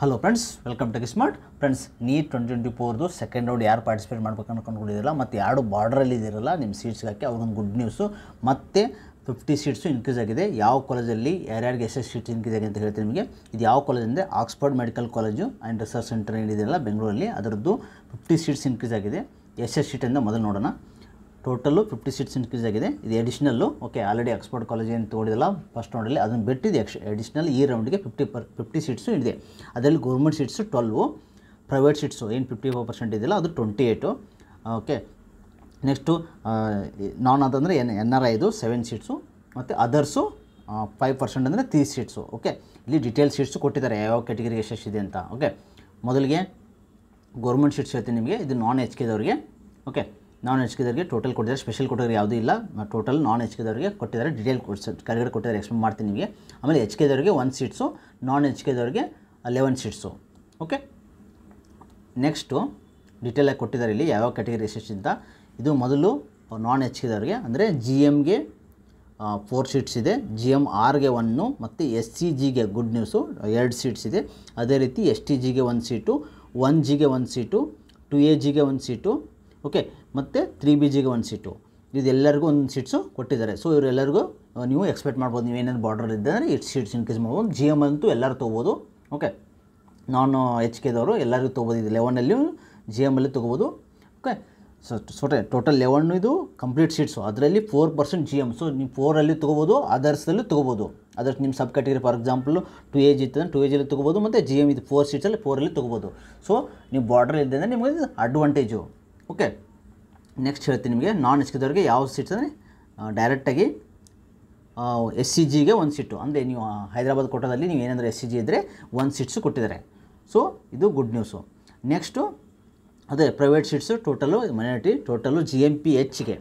hello friends welcome to smart friends NEET twenty twenty ಫೋರ್ದು second round ಯಾರು participate ಮಾಡ್ಬೇಕು ಅನ್ಕೊಂಡಿರಲ್ಲ ಮತ್ತು ಯಾರು ಬಾರ್ಡರಲ್ಲಿ ಇದಿರಲ್ಲ ನಿಮ್ಮ ಹಾಕಿ ಅವ್ರೊಂದು ಗುಡ್ ನ್ಯೂಸು ಮತ್ತು ಫಿಫ್ಟಿ ಸೀಟ್ಸು ಇನ್ಕ್ರೀಸ್ ಆಗಿದೆ ಯಾವ ಕಾಲೇಜಲ್ಲಿ ಯಾರ್ಯಾರಿಗೆ ಎಸ್ ಸೀಟ್ಸ್ ಇನ್ಕ್ರೀಸ್ ಆಗಿದೆ ಅಂತ ಹೇಳ್ತೀನಿ ನಿಮಗೆ ಇದು ಯಾವ ಕಾಲೇಜ್ ಅಂದರೆ Oxford medical college and research centre ಏನಿದೆಯಲ್ಲ ಬೆಂಗಳೂರಲ್ಲಿ ಅದರದ್ದು ಫಿಫ್ಟಿ ಸೀಟ್ಸ್ ಇನ್ಕ್ರೀಸ್ ಆಗಿದೆ ಎಸ್ ಸೀಟ್ ಅಂತ ಮೊದಲು ನೋಡೋಣ ಟೋಟಲ್ಲು ಫಿಫ್ಟಿ ಸೀಟ್ಸ್ ಇನ್ಕ್ರೀಸ್ ಆಗಿದೆ ಇದು additional okay already export college ಏನು ತೊಗೊಂಡಿಲ್ಲ ಫಸ್ಟ್ ರೌಂಡಲ್ಲಿ ಅದನ್ನು ಬಿಟ್ಟಿದೆ ಎಕ್ಸ್ ಎಡಿಷನಲ್ ಈ ರೌಂಡ್ಗೆ ಫಿಫ್ಟಿ ಪರ್ ಫಿಫ್ಟಿ ಸೀಟ್ಸು ಇದೆ ಅದರಲ್ಲಿ government seats twelve private seats ಏನು ಫಿಫ್ಟಿ ಫೋರ್ ಪರ್ಸೆಂಟ್ ಇದೆಯಲ್ಲ ಅದು twenty eight okay next non ಅಂತಂದರೆ ಎನ್ ಎನ್ ಆರ್ ಐದು ಸೆವೆನ್ ಸೀಟ್ಸು ಮತ್ತು ಅದರ್ಸು ಫೈವ್ ಪರ್ಸೆಂಟ್ ಅಂದರೆ ತ್ರೀ ಸೀಟ್ಸು ಓಕೆ ಇಲ್ಲಿ ಡಿಟೇಲ್ ಸೀಟ್ಸು ಕೊಟ್ಟಿದ್ದಾರೆ ಯಾವ ಕ್ಯಾಟಗರಿಗೆ ಇದೆ ಅಂತ ಓಕೆ ಮೊದಲಿಗೆ ಗೌರ್ಮೆಂಟ್ ಸೀಟ್ಸ್ ಹೇಳ್ತೀನಿ ನಿಮಗೆ ಇದು ನಾನ್ ಎಚ್ ಕೆದವ್ರಿಗೆ ಓಕೆ ನಾನ್ ಕೆದವರಿಗೆ ಟೋಟಲ್ ಕೊಟ್ಟಿದ್ದಾರೆ ಸ್ಪೆಷಲ್ ಕೊಟ್ಟಿದ್ರೆ ಯಾವುದೂ ಇಲ್ಲ ಟೋಟಲ್ ನಾನ್ ಕೆದವ್ರಿಗೆ ಕೊಟ್ಟಿದ್ದಾರೆ ಡೀಟೇಲ್ ಕೊಡ್ಸ್ ಕೆಳಗಡೆ ಕೊಟ್ಟಿದ್ದಾರೆ ಎಕ್ಸ್ಪ್ಲೇನ್ ಮಾಡ್ತೀನಿ ನಿಮಗೆ ಆಮೇಲೆ ಎಚ್ ಕೆದವರಿಗೆ ಒನ್ ಸೀಟ್ಸು ನಾನ್ ಎಚ್ ಕೆದವ್ರಿಗೆ ಲೆವೆನ್ ಸೀಟ್ಸು ಓಕೆ ನೆಕ್ಸ್ಟು ಡೀಟೇಲಾಗಿ ಕೊಟ್ಟಿದ್ದಾರೆ ಇಲ್ಲಿ ಯಾವ್ಯಾವ ಕ್ಯಾಟಗರಿ ಅಂತ ಇದು ಮೊದಲು ನಾನ್ ಎಚ್ ಕೆದವ್ರಿಗೆ ಅಂದರೆ ಜಿ ಎಮ್ಗೆ ಫೋರ್ ಸೀಟ್ಸ್ ಇದೆ ಜಿ ಎಮ್ ಆರ್ಗೆ ಒನ್ನು ಮತ್ತು ಎಸ್ ಸಿ ಜಿಗೆ ಗುಡ್ ನ್ಯೂಸು ಎರಡು ಸೀಟ್ಸ್ ಇದೆ ಅದೇ ರೀತಿ ಎಸ್ ಟಿ ಜಿಗೆ ಒಂದು ಸೀಟು ಒನ್ ಜಿಗೆ ಒಂದು ಸೀಟು ಟು ಎ ಜಿಗೆ ಒಂದು ಸೀಟು ಓಕೆ ಮತ್ತು ತ್ರೀ ಬಿ ಜಿಗೆ ಒಂದು ಸೀಟು ಇದೆಲ್ಲರಿಗೂ ಒಂದು ಸೀಟ್ಸು ಕೊಟ್ಟಿದ್ದಾರೆ ಸೊ ಇವರೆಲ್ಲರಿಗೂ ನೀವು ಎಕ್ಸ್ಪೆಕ್ಟ್ ಮಾಡ್ಬೋದು ನೀವು ಏನೇನು ಬಾರ್ಡರ್ ಇದ್ದರೆ ಈ ಸೀಟ್ಸ್ ಇನ್ಕ್ರೀಸ್ ಮಾಡ್ಬೋದು ಜಿ ಎಮ್ ಅಂತೂ ಎಲ್ಲರೂ ತೊಗೋಬೋದು ಓಕೆ ನಾನು ಎಚ್ ಕೆದವರು ಎಲ್ಲರಿಗೂ ತೊಗೋಬೋದು ಇದು ಲೆವೆನಲ್ಲಿ ಜಿ ಎಮಲ್ಲಿ ತೊಗೋಬೋದು ಓಕೆ ಸೊ ಸೊಟೆ ಟೋಟಲ್ ಲೆವೆನ್ ಇದು ಕಂಪ್ಲೀಟ್ ಸೀಟ್ಸು ಅದರಲ್ಲಿ four percent G M so ನೀವು ಫೋರಲ್ಲಿ ತೊಗೋಬೋದು ಅದರ್ಸಲ್ಲೂ ತೊಗೋಬೋದು ಅದರ್ಸ್ ನಿಮ್ಮ subcategory for example two A ಇತ್ತಂದ್ರೆ ಟು ಏಜಲ್ಲಿ ತೊಗೋಬೋದು ಮತ್ತು ಜಿ ಎಮ್ ಇದು ಫೋರ್ ಸೀಟ್ಸಲ್ಲಿ ಫೋರಲ್ಲಿ ತೊಗೋಬೋದು ಸೊ ನೀವು ಬಾರ್ಡ್ರಲ್ಲಿ ಇದ್ದಂದರೆ ನಿಮಗೆ ಅಡ್ವಾಂಟೇಜು ಓಕೆ ನೆಕ್ಸ್ಟ್ ಹೇಳ್ತೀನಿ ನಿಮಗೆ ನಾನ್ ಎಸ್ ದವರಿಗೆ ಯಾವ ಸೀಟ್ಸ್ ಅಂದರೆ ಡೈರೆಕ್ಟಾಗಿ ಎಸ್ ಸಿ ಜಿಗೆ ಒಂದು ಸೀಟು ಅಂದರೆ ನೀವು ಹೈದರಾಬಾದ್ ಕೋಟದಲ್ಲಿ ನೀವು ಏನಂದರೆ ಎಸ್ ಸಿ ಜಿ ಇದ್ದರೆ ಒಂದು ಸೀಟ್ಸು ಕೊಟ್ಟಿದ್ದಾರೆ ಸೊ ಇದು ಗುಡ್ ನ್ಯೂಸು ನೆಕ್ಸ್ಟು ಅದೇ private seats total minority total G M P ಎಚ್ಗೆ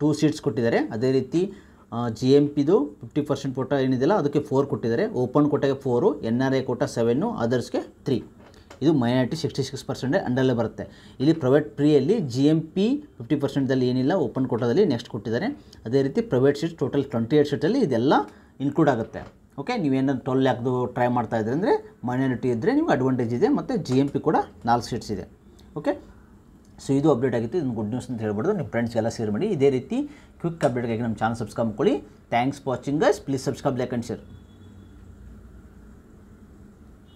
ಟೂ ಸೀಟ್ಸ್ ಕೊಟ್ಟಿದ್ದಾರೆ ಅದೇ ರೀತಿ ಜಿ ಎಮ್ ಪಿದು ಫಿಫ್ಟಿ ಪರ್ಸೆಂಟ್ ಕೋಟ ಏನಿದೆಯಲ್ಲ ಅದಕ್ಕೆ ಫೋರ್ ಕೊಟ್ಟಿದ್ದಾರೆ ಓಪನ್ ಕೋಟಾಗೆ four N R I quota seven ಅದರ್ಸ್ಗೆ ತ್ರೀ ಇದು ಮೈನಾರಿಟಿ ಸಿಕ್ಸ್ಟಿ ಸಿಕ್ಸ್ ಪರ್ಸೆಂಟ್ ಅಂಡರಲ್ಲೇ ಬರುತ್ತೆ ಇಲ್ಲಿ ಪ್ರೈವೇಟ್ ಫ್ರೀಯಲ್ಲಿ ಜಿ ಎಮ್ ಪಿ ಫಿಫ್ಟಿ ಪರ್ಸೆಂಟಲ್ಲಿ ಏನಿಲ್ಲ ಓಪನ್ ಕೋಟಾದಲ್ಲಿ ನೆಕ್ಸ್ಟ್ ಕೊಟ್ಟಿದ್ದಾರೆ ಅದೇ ರೀತಿ private seat total twenty eight ಸೀಟಲ್ಲಿ ಇದೆಲ್ಲ ಇನ್ಕ್ಲೂಡ್ ಆಗುತ್ತೆ ಓಕೆ ನೀವೇನಾದ್ರು ಟೋಲ್ ಹಾಕ್ದು ಟ್ರೈ ಮಾಡ್ತಾ ಇದ್ರೆ ಅಂದರೆ ಮೈನಾರಿಟಿ ಇದ್ದರೆ ನಿಮ್ಗೆ ಅಡ್ವಾಂಟೇಜ್ ಇದೆ ಮತ್ತು ಜಿ ಎಮ್ ಪಿ ಕೂಡ ನಾಲ್ಕು ಸೀಟ್ಸ್ ಇದೆ ಓಕೆ ಸೊ ಇದು ಅಪ್ಡೇಟ್ ಆಗಿತ್ತು ಇದನ್ನು ಗುಡ್ ನ್ಯೂಸ್ ಅಂತ ಹೇಳ್ಬೋದು ನಿಮ್ಮ ಫ್ರೆಂಡ್ಸ್ಗೆಲ್ಲ ಶೇರ್ ಮಾಡಿ ಇದೇ ರೀತಿ ಕ್ವಿಕ್ ಅಪ್ಡೇಟ್ಗಾಗಿ ನಮ್ಮ ಚಾನಲ್ ಸಬ್ಸ್ಕ್ರೈಬ್ ಮಾಡ್ಕೊಳ್ಳಿ thanks for watching guys please subscribe like and share